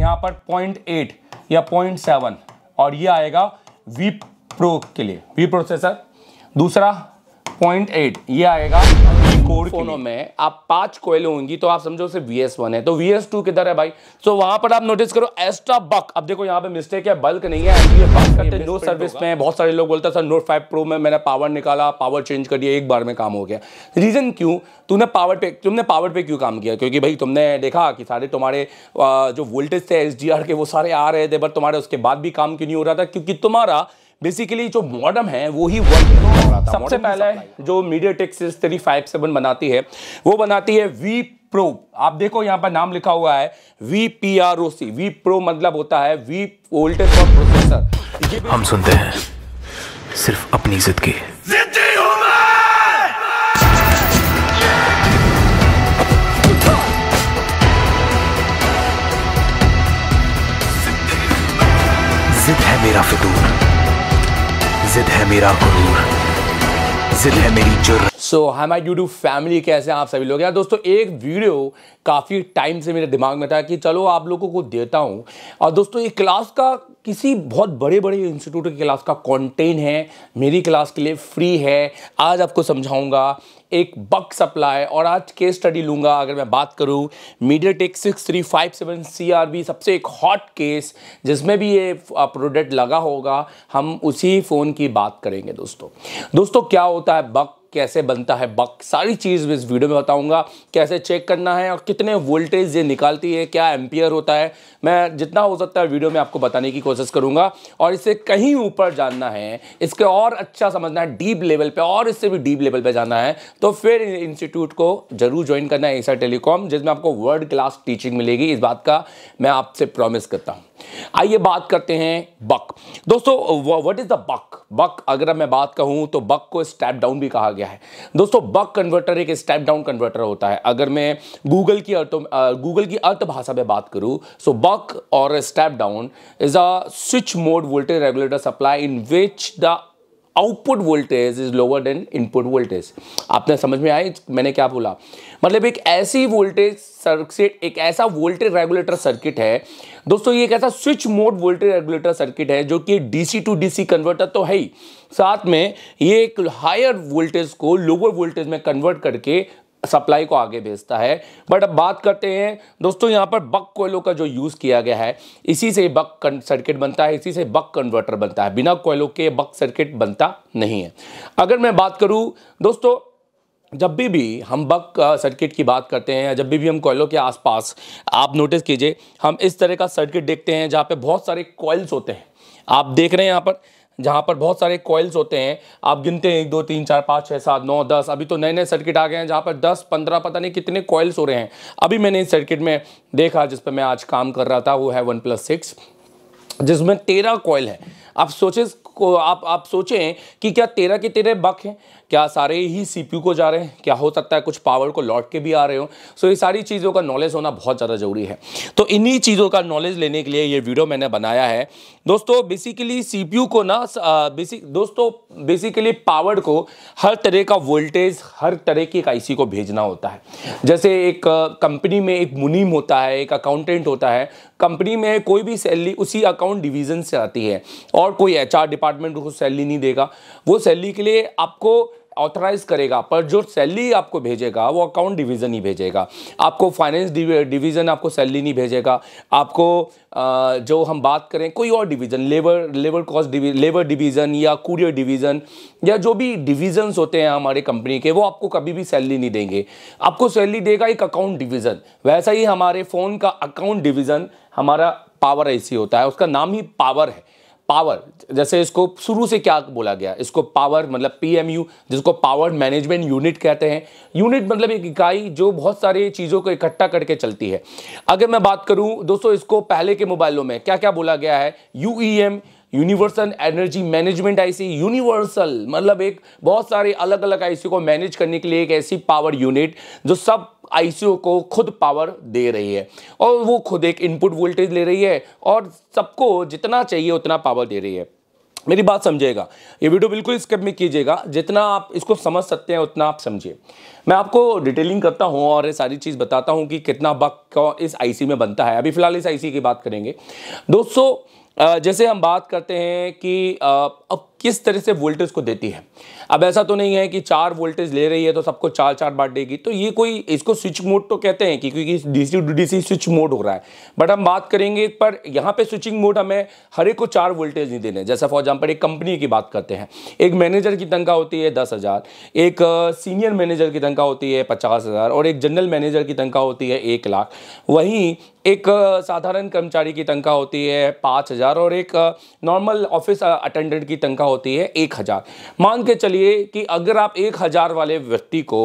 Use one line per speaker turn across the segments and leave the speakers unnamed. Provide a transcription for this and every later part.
यहां पर point eight या पॉइंट सेवन और ये आएगा वी प्रो के लिए वी प्रोसेसर दूसरा पॉइंट एट ये आएगा फोनों में आप पांच कोयल होंगी तो आप समझो सिर्फ वी एस वन है तो वी एस टू किधर है भाई तो वहां पर आप नोटिस करो एस्ट्रा बक अब देखो यहाँ पे मिस्टेक है बल्क नहीं है ये बल्क करते नो सर्विस में बहुत सारे लोग बोलते हैं सर नोट फाइव प्रो में मैंने पावर निकाला पावर चेंज कर दिया एक बार में काम हो गया रीजन क्यों तूने पावर पे तुमने पावर पे क्यों काम किया क्योंकि भाई तुमने देखा कि सारे तुम्हारे जो वोल्टेज थे एस के वो सारे आ रहे थे बट तुम्हारे उसके बाद भी काम क्यों नहीं हो रहा था क्योंकि तुम्हारा बेसिकली जो मॉडर्म है वो ही वर्क सबसे पहले जो MediaTek six three five seven बनाती है वो बनाती है वी प्रो आप देखो यहाँ पर नाम लिखा हुआ है V P R O C V pro मतलब होता है वी वोल्टेज और प्रोसेसर हम सुनते हैं सिर्फ अपनी जिद की है मेरा फितूर जिद है मेरा गुरूर जिद है मेरी जुर्र so hi my YouTube family कैसे हैं आप सभी लोग यार दोस्तों एक वीडियो काफ़ी टाइम से मेरे दिमाग में था कि चलो आप लोगों को देता हूँ और दोस्तों ये क्लास का किसी बहुत बड़े बड़े इंस्टीट्यूट की क्लास का कंटेंट है मेरी क्लास के लिए फ्री है आज आपको समझाऊंगा एक बक सप्लाई और आज केस स्टडी लूंगा अगर मैं बात करूं MediaTek six three five seven C R B सबसे एक हॉट केस जिसमें भी ये प्रोडक्ट लगा होगा हम उसी फ़ोन की बात करेंगे दोस्तों दोस्तों क्या होता है बक कैसे बनता है बक सारी चीज़ इस वीडियो में बताऊंगा कैसे चेक करना है और कितने वोल्टेज ये निकालती है क्या एम्पियर होता है मैं जितना हो सकता है वीडियो में आपको बताने की कोशिश करूंगा और इसे कहीं ऊपर जानना है इसके और अच्छा समझना है डीप लेवल पर और इससे भी डीप लेवल पर जाना है तो फिर इंस्टीट्यूट को ज़रूर ज्वाइन करना है एसा टेलीकॉम जिसमें आपको वर्ल्ड क्लास टीचिंग मिलेगी इस बात का मैं आपसे प्रॉमिस करता हूँ आइए बात करते हैं बक दोस्तों what is the buck buck अगर मैं बात कहूं तो बक को स्टेप डाउन भी कहा गया है दोस्तों बक कन्वर्टर एक स्टेप डाउन कन्वर्टर होता है अगर मैं गूगल की अर्थ गूगल की अर्थ भाषा में बात करूं सो बक और step down is a switch mode voltage regulator supply in which the output voltage is lower than input voltage आपने समझ में आए मैंने क्या बोला मतलब एक ऐसी वोल्टेज सर्किट एक ऐसा वोल्टेज रेगुलेटर सर्किट है दोस्तों ये एक ऐसा switch mode voltage regulator circuit है जो कि डीसी टू डीसी कन्वर्टर तो है ही साथ में ये एक हायर वोल्टेज को लोअर वोल्टेज में कन्वर्ट करके सप्लाई को आगे भेजता है बट अब बात करते हैं दोस्तों यहाँ पर बक कोयलों का जो यूज़ किया गया है इसी से बक सर्किट बनता है इसी से बक कन्वर्टर बनता है बिना कोयलों के बक सर्किट बनता नहीं है अगर मैं बात करूँ दोस्तों जब भी भी हम बक सर्किट की बात करते हैं या जब भी भी हम कोयलों के आसपास आप नोटिस कीजिए हम इस तरह का सर्किट देखते हैं जहाँ पे बहुत सारे कोयल्स होते हैं आप देख रहे हैं यहाँ पर जहाँ पर बहुत सारे कॉयल्स होते हैं आप गिनते हैं एक दो तीन चार पाँच छः सात नौ दस अभी तो नए नए सर्किट आ गए हैं जहाँ पर दस पंद्रह पता नहीं कितने कॉयल्स हो रहे हैं अभी मैंने इस सर्किट में देखा जिस पर मैं आज काम कर रहा था वो है वन प्लस सिक्स जिसमें तेरह कॉयल है आप सोचे आप आप सोचें कि क्या तेरह के तेरह बक हैं क्या सारे ही सीपीयू को जा रहे हैं क्या हो सकता है कुछ पावर को लौट के भी आ रहे हो सो ये सारी चीज़ों का नॉलेज होना बहुत ज़्यादा ज़रूरी है तो इन्हीं चीज़ों का नॉलेज लेने के लिए ये वीडियो मैंने बनाया है दोस्तों बेसिकली सीपीयू को ना बेसिक दोस्तों बेसिकली पावर को हर तरह का वोल्टेज हर तरह की एक आईसी को भेजना होता है जैसे एक कंपनी में एक मुनीम होता है एक अकाउंटेंट होता है कंपनी में कोई भी सैलरी उसी अकाउंट डिवीज़न से आती है और कोई एचआर डिपार्टमेंट उसको सैलरी नहीं देगा वो सैलरी के लिए आपको ऑथराइज करेगा पर जो सैलरी आपको भेजेगा वो अकाउंट डिवीज़न ही भेजेगा आपको फाइनेंस डिवीज़न आपको सैलरी नहीं भेजेगा आपको जो हम बात करें कोई और division labour labour cost labour division या कुरियर डिवीज़न या जो भी डिवीज़न्स होते हैं हमारे कंपनी के वो आपको कभी भी सैलरी नहीं देंगे आपको सैलरी देगा एक अकाउंट डिवीज़न वैसा ही हमारे फ़ोन का अकाउंट डिवीज़न हमारा पावर ऐसी होता है उसका नाम ही पावर है पावर जैसे इसको शुरू से क्या बोला गया इसको पावर मतलब पीएमयू जिसको पावर मैनेजमेंट यूनिट कहते हैं यूनिट मतलब एक इकाई जो बहुत सारे चीज़ों को इकट्ठा करके चलती है अगर मैं बात करूं दोस्तों इसको पहले के मोबाइलों में क्या क्या बोला गया है U universal energy management IC universal मतलब एक बहुत सारे अलग अलग आईसी को मैनेज करने के लिए एक ऐसी पावर यूनिट जो सब आईसीओ को खुद पावर दे रही है और वो खुद एक इनपुट वोल्टेज ले रही है और सबको जितना चाहिए उतना पावर दे रही है मेरी बात समझिएगा ये वीडियो बिल्कुल स्किप में कीजिएगा जितना आप इसको समझ सकते हैं उतना आप समझिए मैं आपको डिटेलिंग करता हूँ और ये सारी चीज़ बताता हूं कि कितना बक इस आईसी में बनता है अभी फ़िलहाल इस आईसी की बात करेंगे दोस्तों जैसे हम बात करते हैं कि अब किस तरह से वोल्टेज को देती है अब ऐसा तो नहीं है कि चार वोल्टेज ले रही है तो सबको चार चार बांट देगी तो ये कोई इसको स्विच मोड तो कहते हैं कि क्योंकि DC to DC switch mode हो रहा है बट हम बात करेंगे पर यहाँ पे स्विचिंग मोड हमें हर एक को चार वोल्टेज नहीं देने जैसा फॉर एग्जाम्पल एक कंपनी की बात करते हैं एक मैनेजर की तनखा होती है दस हज़ार एक सीनियर मैनेजर की तनखा होती है पचास हज़ार और एक जनरल मैनेजर की तनखा होती है एक लाख वहीं एक साधारण कर्मचारी की तनखा होती है पाँच हज़ार और एक नॉर्मल ऑफिस अटेंडेंट की तनखा होती है एक हज़ार मान के चलिए कि अगर आप एक हज़ार वाले व्यक्ति को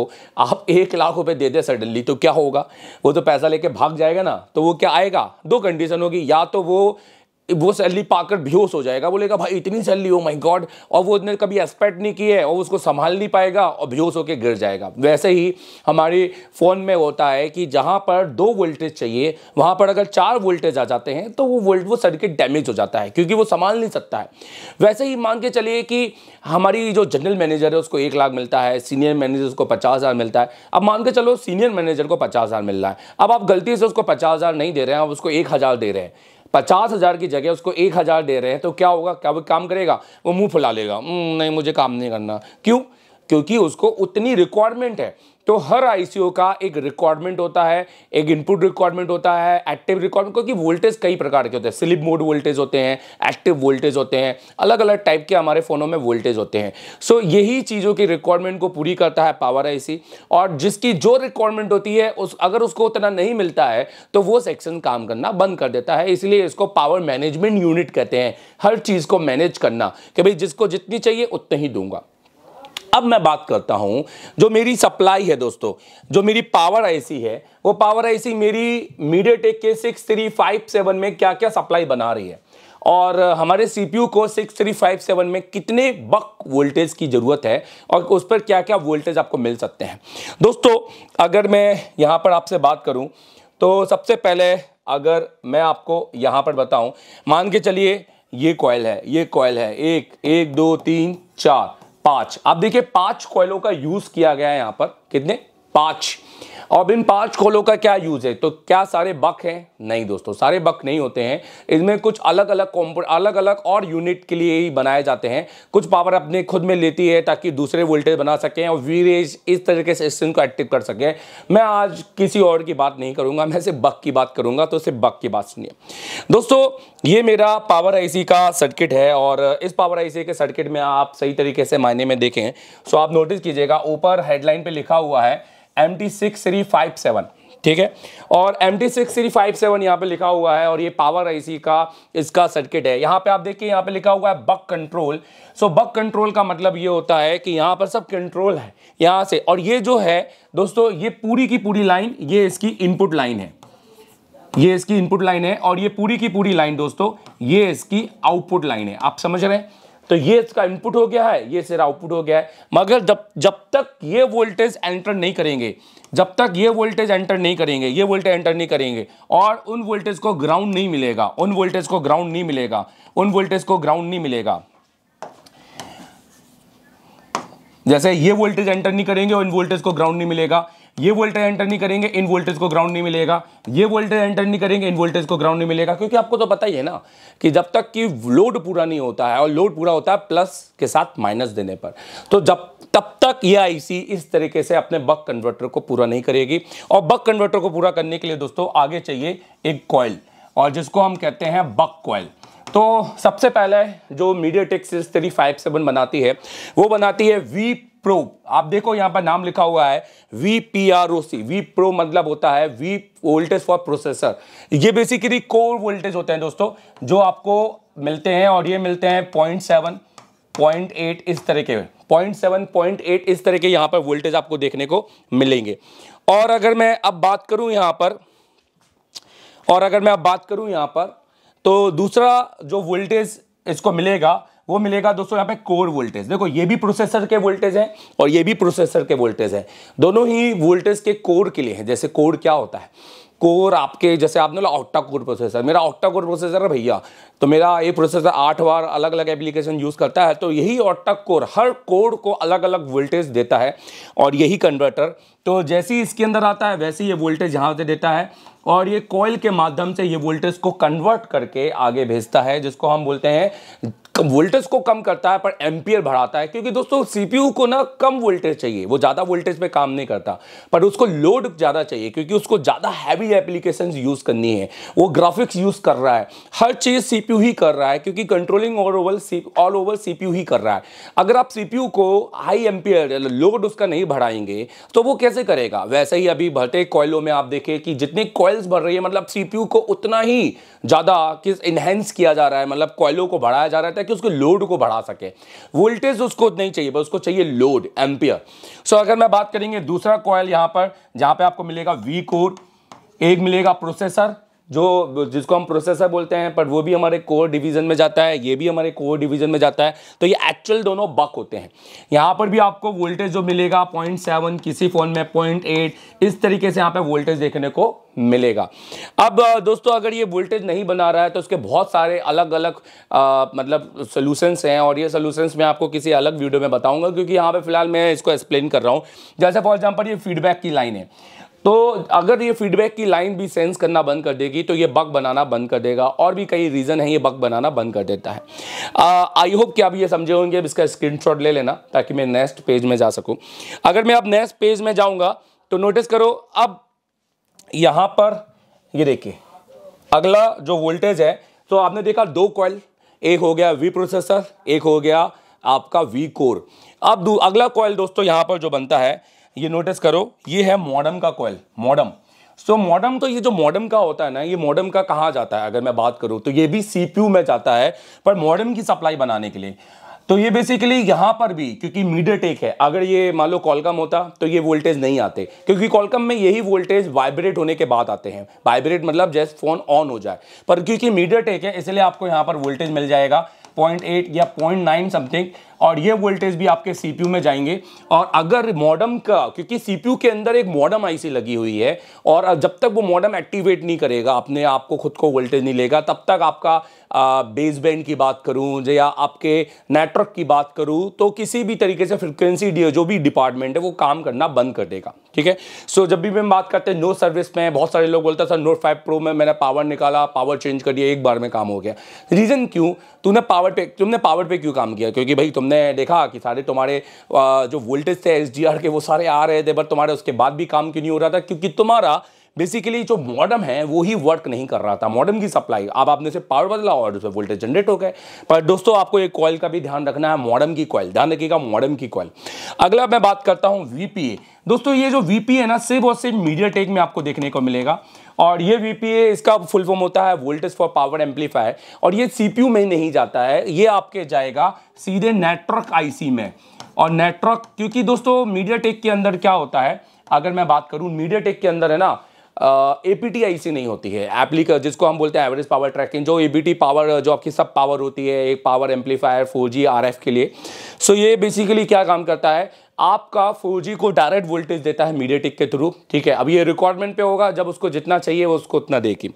आप एक लाख रुपए दे दे सडनली तो क्या होगा वो तो पैसा लेके भाग जाएगा ना तो वो क्या आएगा दो कंडीशन होगी या तो वो वो सैलरी पाकर बेहोश हो जाएगा बोलेगा भाई इतनी सैलरी हो माई गॉड और वो उसने कभी एक्सपेक्ट नहीं किया है और उसको संभाल नहीं पाएगा और बेहोश होकर गिर जाएगा वैसे ही हमारे फ़ोन में होता है कि जहाँ पर दो वोल्टेज चाहिए वहाँ पर अगर चार वोल्टेज आ जाते हैं तो वो वोल्ट वो सर्किट डैमेज हो जाता है क्योंकि वो संभाल नहीं सकता है वैसे ही मान के चलिए कि हमारी जो जनरल मैनेजर है उसको एक लाख मिलता है सीनियर मैनेजर उसको पचास हज़ार मिलता है अब मान के चलो सीनियर मैनेजर को पचास हज़ार मिल रहा है अब आप गलती से उसको पचास हज़ार नहीं दे रहे हैं आप उसको एक हज़ार दे रहे हैं पचास हज़ार की जगह उसको एक हज़ार दे रहे हैं तो क्या होगा क्या वो काम करेगा वो मुंह फुला लेगा हम्म, नहीं मुझे काम नहीं करना क्यों क्योंकि उसको उतनी रिक्वायरमेंट है तो हर आईसीओ का एक रिक्वायरमेंट होता है एक इनपुट रिक्वायरमेंट होता है एक्टिव रिक्वायरमेंट क्योंकि वोल्टेज कई प्रकार के होते हैं स्लिप मोड वोल्टेज होते हैं एक्टिव वोल्टेज होते हैं अलग अलग टाइप के हमारे फ़ोनों में वोल्टेज होते हैं सो so, यही चीज़ों की रिक्वायरमेंट को पूरी करता है पावर आईसी और जिसकी जो रिक्वायरमेंट होती है उस अगर उसको उतना नहीं मिलता है तो वो सेक्शन काम करना बंद कर देता है इसलिए इसको पावर मैनेजमेंट यूनिट कहते हैं हर चीज़ को मैनेज करना कि भाई जिसको जितनी चाहिए उतनी ही दूंगा अब मैं बात करता हूं जो मेरी सप्लाई है दोस्तों जो मेरी पावर आईसी है वो पावर आईसी मेरी मीडिया टेक के सिक्स थ्री फाइव सेवन में क्या क्या सप्लाई बना रही है और हमारे सीपीयू को सिक्स थ्री फाइव सेवन में कितने बक वोल्टेज की ज़रूरत है और उस पर क्या क्या वोल्टेज आपको मिल सकते हैं दोस्तों अगर मैं यहाँ पर आपसे बात करूँ तो सबसे पहले अगर मैं आपको यहाँ पर बताऊँ मान के चलिए ये कॉयल है ये कॉयल है एक एक दो तीन चार पांच आप देखिए पांच कोयलों का यूज किया गया है यहां पर कितने पांच अब इन पांच खोलों का क्या यूज है तो क्या सारे बक हैं नहीं दोस्तों सारे बक नहीं होते हैं इसमें कुछ अलग अलग अलग अलग और यूनिट के लिए ही बनाए जाते हैं कुछ पावर अपने खुद में लेती है ताकि दूसरे वोल्टेज बना सकें और वीरेज इस तरीके से सिस्टम को एक्टिव कर सकें मैं आज किसी और की बात नहीं करूंगा मैं सिर्फ बक की बात करूंगा तो सिर्फ बक की बात सुनिए दोस्तों ये मेरा पावर आईसी का सर्किट है और इस पावर आईसी के सर्किट में आप सही तरीके से मायने में देखें सो तो आप नोटिस कीजिएगा ऊपर हेडलाइन पर लिखा हुआ है M T six three five seven ठीक है और M T six three five seven यहाँ पर लिखा हुआ है और ये पावर आईसी का इसका सर्किट है यहाँ पे आप देखिए यहाँ पे लिखा हुआ है बक कंट्रोल सो बक कंट्रोल का मतलब ये होता है कि यहाँ पर सब कंट्रोल है यहाँ से और ये जो है दोस्तों ये पूरी की पूरी लाइन ये इसकी इनपुट लाइन है ये इसकी इनपुट लाइन है और ये पूरी की पूरी लाइन दोस्तों ये इसकी आउटपुट लाइन है आप समझ रहे हैं तो ये इसका इनपुट हो गया है ये सिर आउटपुट हो गया है मगर जब जब तक ये वोल्टेज एंटर नहीं करेंगे जब तक ये वोल्टेज एंटर नहीं करेंगे ये वोल्टेज एंटर नहीं करेंगे और उन वोल्टेज को ग्राउंड नहीं मिलेगा उन वोल्टेज को ग्राउंड नहीं मिलेगा उन वोल्टेज को ग्राउंड नहीं मिलेगा जैसे ये वोल्टेज एंटर नहीं करेंगे और इन वोल्टेज को ग्राउंड नहीं मिलेगा ये वोल्टेज एंटर नहीं करेंगे इन वोल्टेज को ग्राउंड नहीं मिलेगा ये वोल्टेज एंटर नहीं करेंगे इन वोल्टेज को ग्राउंड नहीं मिलेगा क्योंकि आपको तो पता ही है ना कि जब तक कि लोड पूरा नहीं होता है और लोड पूरा होता है प्लस के साथ माइनस देने पर तो जब तब तक यह आईसी इस तरीके से अपने बक कन्वर्टर को पूरा नहीं करेगी और बक कन्वर्टर को पूरा करने के लिए दोस्तों आगे चाहिए एक कॉयल और जिसको हम कहते हैं बक कॉयल तो सबसे पहले जो MediaTek's three five seven बनाती है वो बनाती है वी प्रो आप देखो यहां पर नाम लिखा हुआ है V P R O C V pro मतलब होता है वी वोल्टेज फॉर प्रोसेसर ये बेसिकली कोर वोल्टेज होते हैं दोस्तों जो आपको मिलते हैं और ये मिलते हैं पॉइंट सेवन पॉइंट एट इस तरह के पॉइंट सेवन पॉइंट एट इस तरह के यहां पर वोल्टेज आपको देखने को मिलेंगे और अगर मैं अब बात करूं यहां पर और अगर मैं अब बात करूं यहां पर तो दूसरा जो वोल्टेज इसको मिलेगा वो मिलेगा दोस्तों यहाँ पे कोर वोल्टेज देखो ये भी प्रोसेसर के वोल्टेज है और ये भी प्रोसेसर के वोल्टेज है दोनों ही वोल्टेज के कोर के लिए है जैसे कोर क्या होता है कोर आपके जैसे आपने बोला ऑक्टा कोर प्रोसेसर मेरा ऑक्टा कोर प्रोसेसर है भैया तो मेरा ये प्रोसेसर आठ बार अलग अलग एप्लीकेशन यूज़ करता है तो यही ऑक्टा कोर हर कोर को अलग अलग वोल्टेज देता है और यही कन्वर्टर तो जैसे ही इसके अंदर आता है वैसे ही ये वोल्टेज यहाँ से देता है और ये कॉयल के माध्यम से ये वोल्टेज को कन्वर्ट करके आगे भेजता है जिसको हम बोलते हैं वोल्टेज को कम करता है पर एम्पियर बढ़ाता है क्योंकि दोस्तों सीपीयू को ना कम वोल्टेज चाहिए वो ज़्यादा वोल्टेज पे काम नहीं करता पर उसको लोड ज़्यादा चाहिए क्योंकि उसको ज़्यादा हैवी एप्लीकेशन यूज़ करनी है वो ग्राफिक्स यूज़ कर रहा है हर चीज़ सीपीयू ही कर रहा है क्योंकि controlling all over all over C ही कर रहा है अगर आप सी को हाई एम्पियर लोड उसका नहीं बढ़ाएंगे तो वो कैसे करेगा वैसे ही अभी बढ़ते कॉयलों में आप देखें कि जितने कॉयल्स बढ़ रही है मतलब सी को उतना ही ज़्यादा किस इन्हेंस किया जा रहा है मतलब कॉयलों को बढ़ाया जा रहा है तो ताकि उसके लोड को बढ़ा सके वोल्टेज उसको नहीं चाहिए बस उसको चाहिए लोड एम्पियर सो अगर मैं बात करेंगे दूसरा कॉयल यहां पर जहां पे आपको मिलेगा वी कोर एक मिलेगा प्रोसेसर जो जिसको हम प्रोसेसर बोलते हैं पर वो भी हमारे कोर डिवीजन में जाता है ये भी हमारे कोर डिवीजन में जाता है तो ये एक्चुअल दोनों बक होते हैं यहाँ पर भी आपको वोल्टेज जो मिलेगा पॉइंट सेवन किसी फ़ोन में पॉइंट एट इस तरीके से यहाँ पे वोल्टेज देखने को मिलेगा अब दोस्तों अगर ये वोल्टेज नहीं बना रहा है तो उसके बहुत सारे अलग अलग आ, मतलब सोल्यूशंस हैं और ये सोल्यूशंस मैं आपको किसी अलग वीडियो में बताऊंगा क्योंकि यहाँ पे फिलहाल मैं इसको एक्सप्लेन कर रहा हूँ जैसे फॉर एग्जाम्पल ये फीडबैक की लाइन है तो अगर ये फीडबैक की लाइन भी सेंस करना बंद कर देगी तो ये बग बनाना बंद कर देगा और भी कई रीज़न है ये बग बनाना बंद कर देता है आई होप कि आप ये समझे होंगे अब इसका स्क्रीनशॉट ले लेना ताकि मैं नेक्स्ट पेज में जा सकूं अगर मैं अब नेक्स्ट पेज में जाऊँगा तो नोटिस करो अब यहाँ पर ये देखिए अगला जो वोल्टेज है तो आपने देखा दो कॉयल एक हो गया वी प्रोसेसर एक हो गया आपका वी कोर अब अगला कॉयल दोस्तों यहाँ पर जो बनता है ये नोटिस करो ये है मॉडम का coil modem so so, modem तो ये जो मॉडम का होता है ना ये मॉडम का कहाँ जाता है अगर मैं बात करूँ तो ये भी सी में जाता है पर मॉडम की सप्लाई बनाने के लिए तो ये बेसिकली यहाँ पर भी क्योंकि मीडिया टेक है अगर ये मान लो कॉलकम होता तो ये वोल्टेज नहीं आते क्योंकि कॉलकम में यही वोल्टेज वाइब्रेट होने के बाद आते हैं वाइब्रेट मतलब जैसे फ़ोन ऑन हो जाए पर क्योंकि मीडिया टेक है इसलिए आपको यहाँ पर वोल्टेज मिल जाएगा 0.8 या 0.9 समथिंग और ये वोल्टेज भी आपके सीपीयू में जाएंगे और अगर मॉडम का क्योंकि सीपीयू के अंदर एक मॉडम आईसी लगी हुई है और जब तक वो मॉडम एक्टिवेट नहीं करेगा अपने आपको खुद को वोल्टेज नहीं लेगा तब तक आपका बेसबैंड की बात करूं या आपके नेटवर्क की बात करूं तो किसी भी तरीके से फ्रिक्वेंसी डी जो भी डिपार्टमेंट है वो काम करना बंद कर देगा ठीक है सो जब भी मैं बात करते हैं नो सर्विस में बहुत सारे लोग बोलते हैं सर नोट फाइव प्रो में मैंने पावर निकाला पावर चेंज कर दिया एक बार में काम हो गया रीज़न क्यों तूने पावर पे तुमने पावर पे क्यों काम किया क्योंकि भाई तुमने देखा कि सारे तुम्हारे जो वोल्टेज थे एस के वो सारे आ रहे थे बट तुम्हारे उसके बाद भी काम क्यों नहीं हो रहा था क्योंकि तुम्हारा बेसिकली जो मॉडम है वो ही वर्क नहीं कर रहा था मॉडम की सप्लाई अब आपने से पावर बदला और उसमें वोल्टेज जनरेट हो गए पर दोस्तों आपको एक कॉयल का भी ध्यान रखना है मॉडम की कॉयल ध्यान रखिएगा मॉडम की कॉयल अगला मैं बात करता हूँ वीपीए दोस्तों ये जो वीपीए है ना सिर्फ और सिर्फ मीडिया टेक में आपको देखने को मिलेगा और ये वीपीए इसका फुल फॉर्म होता है वोल्टेज फॉर पावर एम्पलीफायर और ये सीपीयू में नहीं जाता है ये आपके जाएगा सीधे नेटवर्क आईसी में और नेटवर्क क्योंकि दोस्तों मीडिया टेक के अंदर क्या होता है अगर मैं बात करूं मीडिया टेक के अंदर है ना ए पी नहीं होती है एप्लीक जिसको हम बोलते हैं एवरेज पावर ट्रैकिंग जो ए पावर जो आपकी सब पावर होती है एक पावर एम्पलीफायर फोर जी के लिए सो so ये बेसिकली क्या काम करता है आपका फोर को डायरेक्ट वोल्टेज देता है टिक के थ्रू ठीक है अब ये रिक्वायरमेंट पे होगा जब उसको जितना चाहिए वो उसको उतना देगी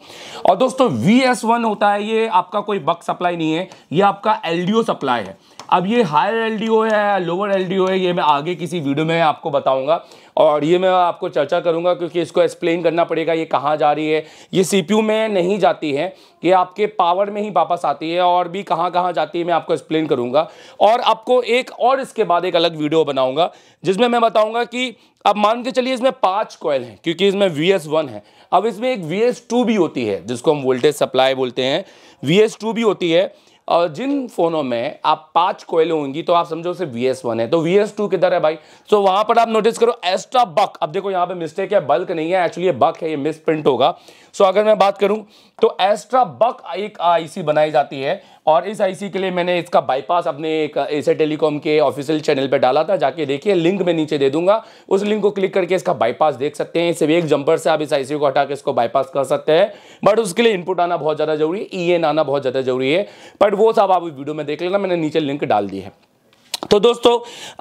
और दोस्तों वी होता है ये आपका कोई बक सप्लाई नहीं है ये आपका एल सप्लाई है अब ये हायर एलडीओ है या लोअर एलडीओ है ये मैं आगे किसी वीडियो में आपको बताऊंगा और ये मैं आपको चर्चा करूंगा क्योंकि इसको एक्सप्लेन करना पड़ेगा ये कहाँ जा रही है ये सीपीयू में नहीं जाती है ये आपके पावर में ही वापस आती है और भी कहाँ कहाँ जाती है मैं आपको एक्सप्लेन करूंगा और आपको एक और इसके बाद एक अलग वीडियो बनाऊंगा जिसमें मैं बताऊंगा कि अब मान के चलिए इसमें पांच कॉयल हैं क्योंकि इसमें वी एस वन है अब इसमें एक वी एस टू भी होती है जिसको हम वोल्टेज सप्लाई बोलते हैं वी एस टू भी होती है और जिन फ़ोनों में आप पांच कोयले होंगी तो आप समझो उसे वी एस वन है तो वी एस टू किधर है भाई तो वहां पर आप नोटिस करो एस्ट्रा बक अब देखो यहाँ पे मिस्टेक है बल्क नहीं है एक्चुअली ये बक है ये मिस प्रिंट होगा सो अगर मैं बात करूं तो एस्ट्रा बक एक आईसी बनाई जाती है और इस आईसी के लिए मैंने इसका बाईपास अपने एक एसे टेलीकॉम के ऑफिशियल चैनल पर डाला था जाके देखिए लिंक मैं नीचे दे दूंगा उस लिंक को क्लिक करके इसका बाईपास देख सकते हैं सिर्फ एक जंपर से आप इस आईसी को हटा के इसको बाईपास कर सकते हैं बट उसके लिए इनपुट आना बहुत ज़्यादा जरूरी है ई e आना बहुत ज़्यादा जरूरी है बट वो सब आप वीडियो में देख लेना मैंने नीचे लिंक डाल दी है तो दोस्तों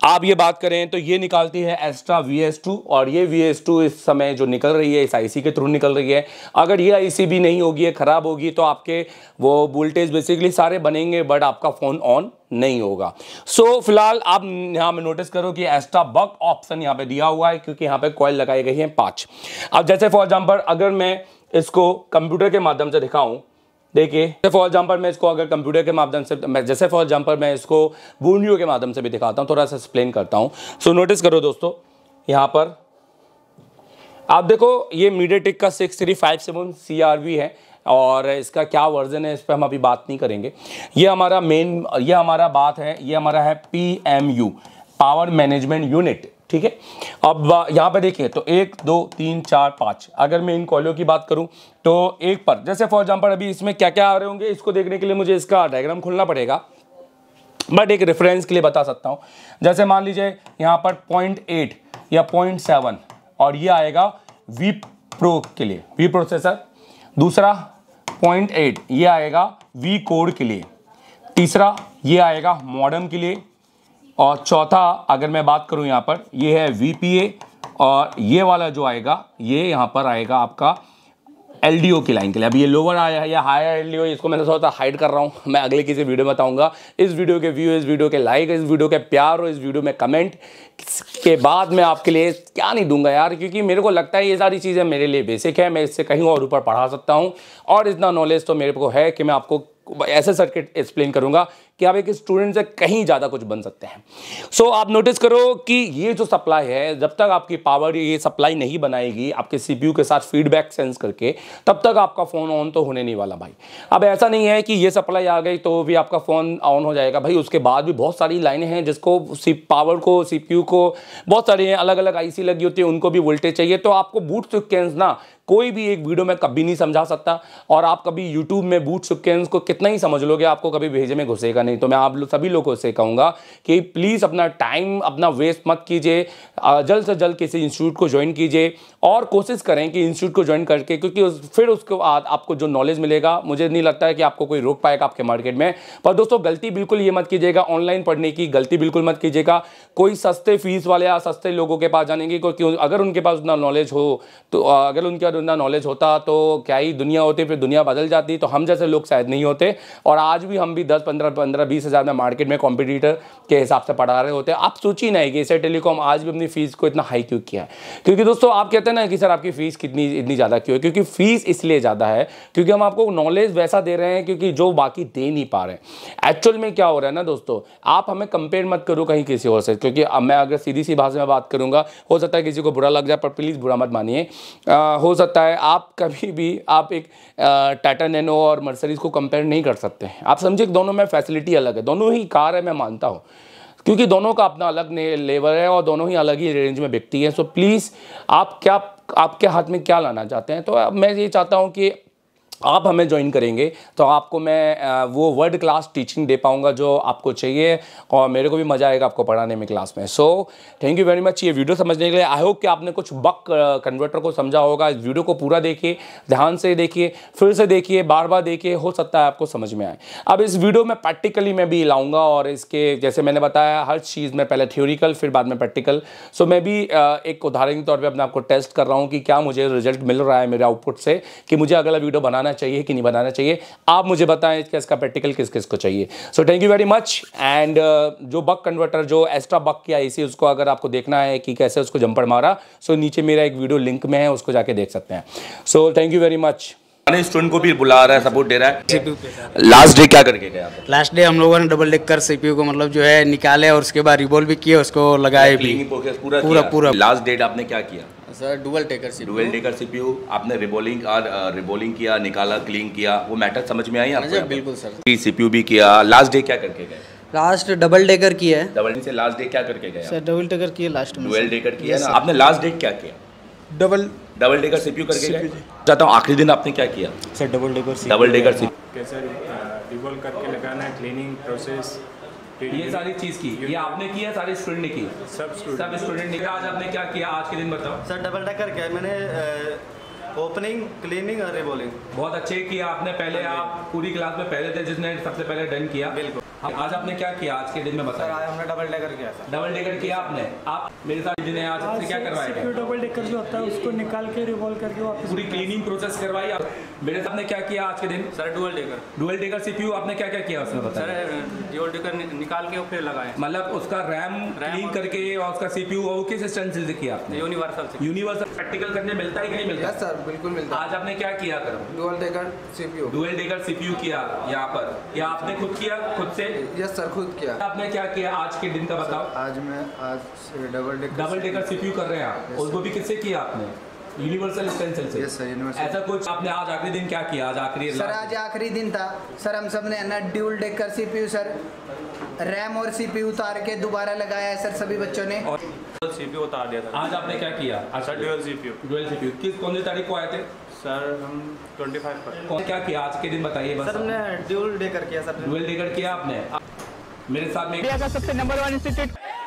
आप ये बात करें तो ये निकालती है एस्ट्रा वी एस टू और ये वी एस टू इस समय जो निकल रही है इस आईसी के थ्रू निकल रही है अगर ये आईसी भी नहीं होगी है ख़राब होगी तो आपके वो वोल्टेज बेसिकली सारे बनेंगे बट आपका फ़ोन ऑन नहीं होगा सो so, फिलहाल आप यहाँ में नोटिस करो कि एस्ट्रा बक ऑप्शन यहाँ पे दिया हुआ है क्योंकि यहाँ पे कॉयल लगाई गई है पाँच अब जैसे फॉर एग्जाम्पल अगर मैं इसको कंप्यूटर के माध्यम से दिखाऊँ देखिए फॉर एग्जाम्पल मैं इसको अगर कंप्यूटर के माध्यम से मैं जैसे फॉर एग्जाम्पल मैं इसको बूनियो के माध्यम से भी दिखाता हूँ थोड़ा सा एक्सप्लेन करता हूँ सो नोटिस करो दोस्तों यहाँ पर आप देखो ये मीडिया टिक का six three five seven C R V है और इसका क्या वर्जन है इस पर हम अभी बात नहीं करेंगे ये हमारा मेन ये हमारा बात है ये हमारा है P M U power management unit ठीक है अब यहाँ पे देखिए तो एक दो तीन चार पाँच अगर मैं इन कॉलियों की बात करूँ तो एक पर जैसे फॉर एग्जाम्पल अभी इसमें क्या क्या आ रहे होंगे इसको देखने के लिए मुझे इसका डायग्राम खोलना पड़ेगा बट एक रेफरेंस के लिए बता सकता हूँ जैसे मान लीजिए यहाँ पर पॉइंट एट या पॉइंट सेवन और ये आएगा वी प्रो के लिए वी प्रोसेसर दूसरा पॉइंट एट ये आएगा वी कोड के लिए तीसरा ये आएगा मॉडर्न के लिए और चौथा अगर मैं बात करूं यहाँ पर ये है वीपीए और ये वाला जो आएगा ये यहाँ पर आएगा आपका एल की लाइन के लिए अब ये लोअर आया है या हायर एल इसको मैंने थोड़ा हाइड कर रहा हूँ मैं अगले किसी वीडियो में बताऊँगा इस वीडियो के व्यू इस वीडियो के लाइक इस वीडियो के प्यार और इस वीडियो में कमेंट के बाद मैं आपके लिए क्या नहीं दूंगा यार क्योंकि मेरे को लगता है ये सारी चीज़ें मेरे लिए बेसिक है मैं इससे कहीं और ऊपर पढ़ा सकता हूँ और इतना नॉलेज तो मेरे को है कि मैं आपको ऐसे सर्किट एक्सप्लेन करूँगा कि आप एक स्टूडेंट से कहीं ज़्यादा कुछ बन सकते हैं सो so, आप नोटिस करो कि ये जो सप्लाई है जब तक आपकी पावर ये सप्लाई नहीं बनाएगी आपके सीपीयू के साथ फीडबैक सेंस करके तब तक आपका फ़ोन ऑन तो होने नहीं वाला भाई अब ऐसा नहीं है कि ये सप्लाई आ गई तो भी आपका फ़ोन ऑन हो जाएगा भाई उसके बाद भी बहुत सारी लाइनें हैं जिसको पावर को सी को बहुत सारी अलग अलग आई लगी होती है उनको भी वोल्टेज चाहिए तो आपको बूट सिक्वेंस ना कोई भी एक वीडियो में कभी नहीं समझा सकता और आप कभी यूट्यूब में बूट सिक्वेंस को कितना ही समझ लोगे आपको कभी भेजे में घुसेगा नहीं तो मैं आप लोग सभी लोगों से कहूँगा कि प्लीज़ अपना टाइम अपना वेस्ट मत कीजिए जल्द से जल्द किसी इंस्टीट्यूट को ज्वाइन कीजिए और कोशिश करें कि इंस्टीट्यूट को ज्वाइन करके क्योंकि उस, फिर उसके बाद आपको जो नॉलेज मिलेगा मुझे नहीं लगता है कि आपको कोई रोक पाएगा आपके मार्केट में पर दोस्तों गलती बिल्कुल ये मत कीजिएगा ऑनलाइन पढ़ने की गलती बिल्कुल मत कीजिएगा कोई सस्ते फीस वाले या सस्ते लोगों के पास जाने की क्योंकि अगर उनके पास उतना नॉलेज हो तो अगर उनके पास उतना नॉलेज होता तो क्या ही दुनिया होती फिर दुनिया बदल जाती तो हम जैसे लोग शायद नहीं होते और आज भी हम भी दस पंद्रह पंद्रह पंद्रह बीस हज़ार में मार्केट में कॉम्पिटिटर के हिसाब से पढ़ा रहे होते हैं आप सोच ही नहीं कि एसआई टेलीकॉम आज भी अपनी फीस को इतना हाई क्यों किया है क्योंकि दोस्तों आप कहते हैं ना कि सर आपकी फ़ीस कितनी इतनी ज़्यादा क्यों है क्योंकि फ़ीस इसलिए ज़्यादा है क्योंकि हम आपको नॉलेज वैसा दे रहे हैं क्योंकि जो बाकी दे नहीं पा रहे हैं एक्चुअल में क्या हो रहा है ना दोस्तों आप हमें कंपेयर मत करो कहीं किसी और से क्योंकि मैं अगर सीधी सी भाषा में बात करूँगा हो सकता है किसी को बुरा लग जाए पर प्लीज़ बुरा मत मानिए हो सकता है आप कभी भी आप एक टाटा नैनो और मर्सरीज को कंपेयर नहीं कर सकते आप समझिए दोनों में फैसिलिटी क्वालिटी अलग है दोनों ही कार है मैं मानता हूँ क्योंकि दोनों का अपना अलग लेवल है और दोनों ही अलग ही रेंज में बिकती है सो प्लीज़ आप क्या आपके हाथ में क्या लाना चाहते हैं तो मैं ये चाहता हूँ कि आप हमें ज्वाइन करेंगे तो आपको मैं वो वर्ड क्लास टीचिंग दे पाऊँगा जो आपको चाहिए और मेरे को भी मज़ा आएगा आपको पढ़ाने में क्लास में so thank you very much ये वीडियो समझने के लिए आई होप कि आपने कुछ बक कन्वर्टर को समझा होगा इस वीडियो को पूरा देखिए ध्यान से देखिए फिर से देखिए बार बार देखिए हो सकता है आपको समझ में आए अब इस वीडियो में प्रैक्टिकली मैं भी लाऊँगा और इसके जैसे मैंने बताया हर चीज़ में पहले थ्योरिकल फिर बाद में प्रैक्टिकल सो मैं भी एक उदाहरण के तौर पर अपने आपको टेस्ट कर रहा हूँ कि क्या मुझे रिजल्ट मिल रहा है मेरे आउटपुट से कि मुझे अगला वीडियो बनाना बनाना चाहिए कि नहीं बनाना चाहिए आप मुझे बताएं कि इसका प्रैक्टिकल किस किस को चाहिए so thank you very much and जो बक कन्वर्टर जो एक्स्ट्रा बक किया इसी उसको अगर आपको देखना है कि कैसे उसको जंपर मारा सो so, नीचे मेरा एक वीडियो लिंक में है उसको जाके देख सकते हैं so thank you very much student को भी बुला रहा है सपोर्ट दे रहा है लास्ट डे क्या करके गया लास्ट डे हम लोगों ने डबल लेग कर सीपीयू को मतलब जो है निकाले और उसके बाद रिबोल भी किया उसको लगाए भी पूरा पूरा लास्ट डेट आपने क्या किया सर डुअल टेकर सी डुअल टेकर सीपीयू आपने रिबोलिंग और रिबोलिंग किया निकाला क्लीन किया वो मैटर समझ में आई आपको हाँ बिल्कुल सर सीपीयू भी किया लास्ट डे क्या करके गए लास्ट डबल डेकर किया है डबल से लास्ट डे क्या करके गए सर डबल टेकर किया लास्ट में डुअल डेकर किया ना आपने लास्ट डे क्या किया डबल डबल डेकर सीपीयू करके गए चाहता अच्छा, हूँ तो आखिरी दिन आपने क्या किया sir double decker double decker सी कैसे सर करके लगाना है क्लीनिंग प्रोसेस ये सारी चीज़ की ये आपने की सारे स्टूडेंट ने की सब सब स्टूडेंट ने आज आपने क्या किया आज के दिन बताओ सर डबल टक्कर क्या मैंने ओपनिंग क्लीनिंग और रिबॉलिंग बहुत अच्छे किया आपने पहले हाँ आप पूरी क्लास में पहले थे जिसने सबसे पहले डन किया बिल्कुल हम हाँ, आज आपने क्या किया आज के दिन में बताया आज हमने डबल डेकर किया सर डबल डेकर किया आपने आप मेरे साथ जिन्हें आज आपसे क्या करवाया डबल डेकर जो होता है उसको निकाल के रिवॉल्व करके वापस पूरी क्लीनिंग प्रोसेस करवाई आप मेरे साथ ने क्या किया आज के दिन sir dual decker dual decker CPU आपने क्या क्या किया उसमें बताया सर डुअल डेकर निकाल के फिर लगाए मतलब उसका रैम क्लीन करके और उसका सीपीयू और किस सिस्टम से किया आपने यूनिवर्सल से यूनिवर्सल प्रैक्टिकल करने मिलता है कि नहीं मिलता सर बिल्कुल मिलता है आज आपने क्या किया करो dual decker CPU dual decker CPU किया यहाँ पर या आपने खुद किया खुद से यस सर खुद किया आपने क्या किया आज के दिन का बताओ आज मैं आज double decker double decker CPU कर रहे हैं आप उसको भी किससे किया आपने यूनिवर्सल स्टेंसिल से यस सर यूनिवर्सल ऐसा कुछ आपने आज आखिरी दिन क्या किया आज आखिरी सर आज आखिरी दिन था सर हम सब ने ना dual decker CPU sir RAM और सीपी उतार के दोबारा लगाया है सर सभी बच्चों ने और सीपी उतार दिया था आज आपने क्या किया अच्छा ड्यूअल सीपीयू ड्यूअल सीपीयू किस कौन सी तारीख को आए थे सर हम 25 पर कौन क्या किया आज के दिन बताइए बस सर हमने ड्यूअल डे कर किया सर ड्यूअल डे कर किया आपने मेरे साथ में सबसे नंबर वन इंस्टीट्यूट